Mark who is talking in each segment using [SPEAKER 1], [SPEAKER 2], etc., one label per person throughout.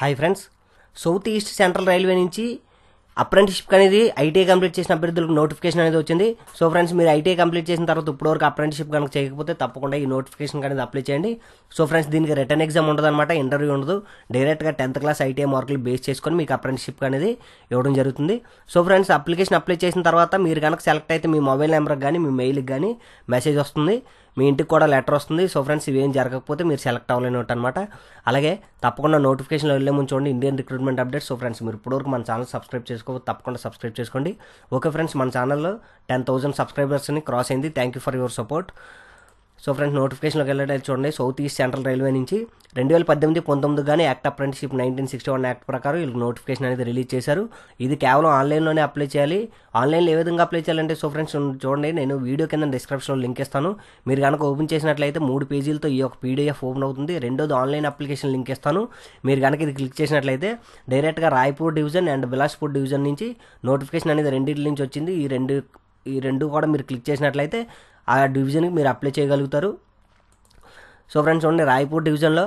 [SPEAKER 1] hi friends South East Central Railway నుంచి apprenticeship అనేది ITI complete చేసిన అభ్యర్థులకు నోటిఫికేషన్ అనేది వచ్చింది సో ఫ్రెండ్స్ మీరు ఐటీఐ కంప్లీట్ చేసిన తర్వాత ఇప్పటివరకు అప్రెంటిషిప్ కనుక చేయకపోతే తప్పకుండా ఈ నోటిఫికేషన్ అనేది అప్లై చేయండి సో ఫ్రెండ్స్ దీనికి రిటర్న్ ఎగ్జామ్ ఉండదన్నమాట ఇంటర్వ్యూ ఉండదు డైరెక్ట్గా టెన్త్ క్లాస్ ఐటీఐ మార్కులు బేస్ చేసుకొని మీకు అప్రెంటిషిప్ అనేది ఇవ్వడం జరుగుతుంది సో ఫ్రెండ్స్ అప్లికేషన్ అప్లై చేసిన తర్వాత మీరు కనుక సెలెక్ట్ అయితే మీ మొబైల్ నెంబర్కి కానీ మీ మెయిల్కి కానీ మెసేజ్ వస్తుంది మీ ఇంటికి కూడా లెటర్ వస్తుంది సో ఫ్రెండ్స్ ఇవేం జరగకపోతే మీరు సెలెక్ట్ అవ్వలేనట్టు అనమాట అలాగే తప్పకుండా నోటిఫికేషన్ వెళ్ళే ముందు చూడండి Indian recruitment update so friends మీరు ఇప్పటివరకు మన ఛానల్ సబ్స్క్రైబ్ చేసుకో తప్పకుండా సబ్స్క్రైబ్ చేసుకోండి ఓకే ఫ్రెండ్స్ మన ఛానల్లో టెన్ థౌసండ్ సబ్స్క్రైబర్స్ని క్రాస్ అయింది thank you for your support so friends నోటిఫికేషన్లోకి వెళ్ళడానికి చూడండి సౌత్ ఈస్ట్ సెంట్రల్ రైల్వే నుంచి రెండు వేల పద్దెనిమిది పంతొమ్మిది కానీ act apprenticeship nineteen sixty one act ప్రకారం వీళ్ళకి నోటిఫికేషన్ అనేది రిలీజ్ చేశారు ఇది కేవలం ఆన్లైన్లోనే అప్లై చేయాలి ఆన్లైన్లో ఏ విధంగా అప్లై చేయాలంటే సో ఫ్రెండ్స్ చూడండి నేను వీడియో కింద డిస్క్రిప్షన్లో లింక్ ఇస్తాను మీరు కనుక ఓపెన్ చేసినట్లయితే మూడు పేజీలతో ఈ యొక్క పీడిఎఫ్ ఓపెన్ అవుతుంది రెండోది ఆన్లైన్ అప్లికేషన్ లింక్ ఇస్తాను మీరు కనుక ఇది క్లిక్ చేసినట్లయితే డైరెక్ట్గా Raipur division and Bilaspur division నుంచి నోటిఫికేషన్ అనేది రెండింటి నుంచి వచ్చింది ఈ రెండు ఈ రెండు కూడా మీరు క్లిక్ చేసినట్లయితే ఆ డివిజన్కి మీరు అప్లై చేయగలుగుతారు సో ఫ్రెండ్స్ ఉండే రాయపూర్ డివిజన్లో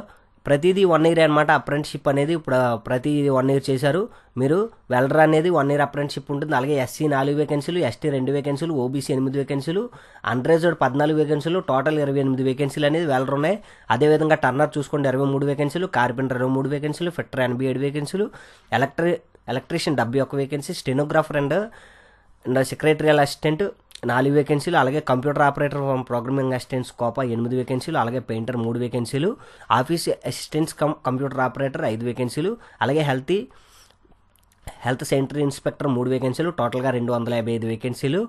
[SPEAKER 1] ప్రతిదీ వన్ ఇయర్ అనమాట అప్రెంటిషిప్ అనేది ఇప్పుడు ప్రతి వన్ ఇయర్ చేశారు మీరు వెల్డర్ అనేది వన్ ఇయర్ అప్రెంటిషిప్ ఉంటుంది అలాగే ఎస్సీ నాలుగు వేకెన్సీలు ఎస్టీ రెండు వేకెన్సీలు ఓబీసీ ఎనిమిది వేకెన్సీలు అన్రిజర్వ్డ్ పద్నాలుగు వేకెన్సీలు టోటల్ ఇరవై ఎనిమిది వేకెన్సీలు అనేది వెల్డర్ ఉన్నాయి అదేవిధంగా టర్నర్ చూసుకోండి ఇరవై మూడు వేకెన్సీలు కార్పెంటర్ ఇరవై మూడు వేకెన్సీలు ఫిట్టర్ ఎనభై ఏడు వేకెన్సీలు ఎలక్ట్రి ఎలక్ట్రీషియన్ డెబ్బై ఒక vacancy stenographer and and secretarial assistant నాలుగు వేకెన్సీలు అలాగే computer operator programming assistants COPA ఎనిమిది వేకెన్సీలు అలాగే పెయింటర్ మూడు వేకెన్సీలు office assistants cum computer operator ఐదు వేకెన్సీలు అలాగే హెల్తీ హెల్త్ సెంటర్ ఇన్స్పెక్టర్ మూడు వేకెన్సీలు టోటల్గా రెండు వందల యాభై ఐదు వేకెన్సీలు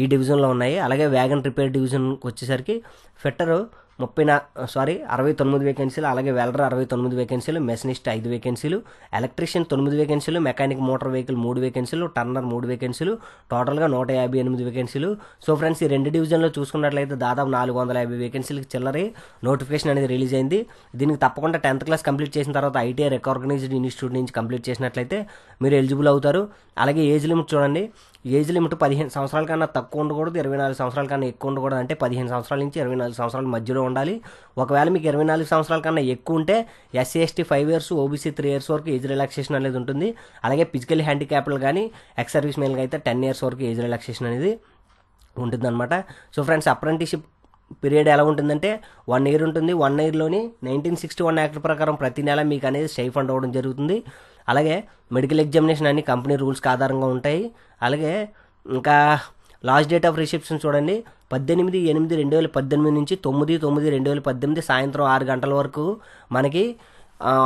[SPEAKER 1] ఈ డివిజన్లో ఉన్నాయి అలాగే వ్యాగన్ రిపేర్ డివిజన్కి వచ్చేసరికి ఫిట్టరు ముప్పై నా సారీ అరవై తొమ్మిది వేకెన్సీలు అలాగే వెల్డర్ అరవై తొమ్మిది వేకెన్సీలు మెషనిస్ట్ ఐదు వేకెన్సీలు ఎలక్ట్రీషియన్ తొమ్మిది వేకెన్సీలు మెకానిక్ మోటార్ వెహికల్ మూడు వేకెన్సీలు టర్నర్ మూడు వేకెన్సీలు టోటల్గా నూట యాభై ఎనిమిది వేకెన్సీలు సో ఫ్రెండ్స్ ఈ రెండు డివిజన్లో చూసుకున్నట్లయితే దాదాపు నాలుగు వందల యాభై వేకెన్సీలకు చిల్లరి నోటిఫికేషన్ అనేది రిలీజ్ అయింది దీనికి తప్పకుండా టెన్త్ క్లాస్ కంప్లీట్ చేసిన తర్వాత ఐటీఐ రికార్గనైజ్డ్ ఇన్స్టిట్యూట్ నుంచి కంప్లీట్ చేసినట్లయితే మీరు ఎలిజిబుల్ అవుతారు అలాగే ఏజ్ లిమిట్ చూడండి ఏజ్ లిమిట్ పదిహేను సంవత్సరాల కన్నా తక్కువ ఉండకూడదు ఇరవై నాలుగు సంవత్సరాల కన్నా ఎక్కువ ఉండకూడదు అంటే పదిహేను సంవత్సరాల నుంచి ఇరవై నాలుగు సంవత్సరాల మధ్యలో ఉండాలి ఒకవేళ మీకు ఇరవై నాలుగు సంవత్సరాల కన్నా ఎక్కువ ఉంటే SC ST five years OBC three years వరకు ఏజ్ రిలాక్సేషన్ అనేది ఉంటుంది అలాగే ఫిజికల్ హ్యాండిక్యాప్లు కానీ ఎక్స్ సర్వీస్ మెన్కి అయితే టెన్ ఇయర్స్ వరకు ఏజ్ రిలాక్సేషన్ అనేది ఉంటుందన్నమాట సో ఫ్రెండ్స్ అప్రెంటిషిప్ పీరియడ్ ఎలా ఉంటుందంటే వన్ ఇయర్ ఉంటుంది వన్ ఇయర్లోని నైన్టీన్ సిక్స్టీ వన్ యాక్ట్ ప్రకారం ప్రతి నెల మీకు అనేది అండ్ అవ్వడం జరుగుతుంది అలాగే మెడికల్ ఎగ్జామినేషన్ అన్ని కంపెనీ రూల్స్కి ఆధారంగా ఉంటాయి అలాగే ఇంకా లాస్ట్ డేట్ ఆఫ్ రిసెప్షన్ చూడండి పద్దెనిమిది ఎనిమిది రెండు వేల పద్దెనిమిది నుంచి తొమ్మిది తొమ్మిది రెండు వేల పద్దెనిమిది సాయంత్రం ఆరు గంటల వరకు మనకి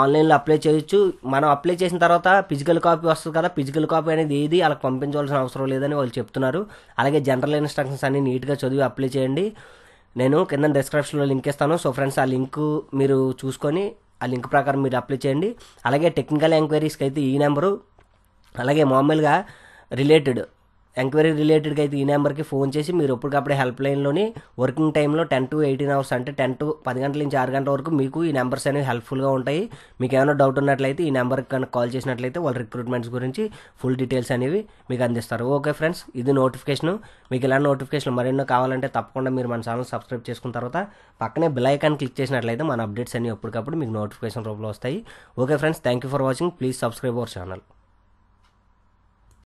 [SPEAKER 1] ఆన్లైన్లో అప్లై చేయొచ్చు మనం అప్లై చేసిన తర్వాత ఫిజికల్ కాపీ వస్తుంది కదా ఫిజికల్ కాపీ అనేది ఏది వాళ్ళకి పంపించవలసిన అవసరం లేదని వాళ్ళు చెప్తున్నారు అలాగే జనరల్ ఇన్స్ట్రక్షన్స్ అన్ని నీట్గా చదివి అప్లై చేయండి నేను కింద డిస్క్రిప్షన్లో లింక్ ఇస్తాను సో ఫ్రెండ్స్ ఆ లింక్ మీరు చూసుకొని ఆ లింక్ ప్రకారం మీరు అప్లై చేయండి అలాగే టెక్నికల్ ఎంక్వైరీస్కి అయితే ఈ నెంబరు అలాగే మామూలుగా రిలేటెడ్ ఎంక్వైరీ రిలేటెడ్గా అయితే ఈ నెంబర్కి ఫోన్ చేసి మీరు ఎప్పటికప్పుడు హెల్ప్ లైన్లోని వర్కింగ్ టైంలో టెన్ టు ఎయిటీన్ అవర్స్ అంటే టెన్ టు పది గంటల నుంచి ఆరు గంటల వరకు మీకు ఈ నెంబర్స్ అనేవి హెల్ప్ఫుల్గా ఉంటాయి మీకు ఏమైనా డౌట్ ఉన్నట్లయితే ఈ నెంబర్కి కనుక కాల్ చేసినట్లయితే వాళ్ళ రిక్రూట్మెంట్స్ గురించి ఫుల్ డీటెయిల్స్ అనేవి మీకు అందిస్తారు ఓకే ఫ్రెండ్స్ ఇది నోటిఫికేషన్ మీకు ఇలాంటి నోటిఫికేషన్ మరెన్నో కావాలంటే తప్పకుండా మీరు మన ఛానల్ సబ్స్క్రైబ్ చేసుకున్న తర్వాత పక్కనే బెల్ ఐకాన్ క్లిక్ చేసినట్లయితే మన అప్డేట్స్ అన్ని ఎప్పటికప్పుడు మీకు నోటిఫికేషన్ రూపంలో వస్తాయి okay friends thank you for watching please subscribe our channel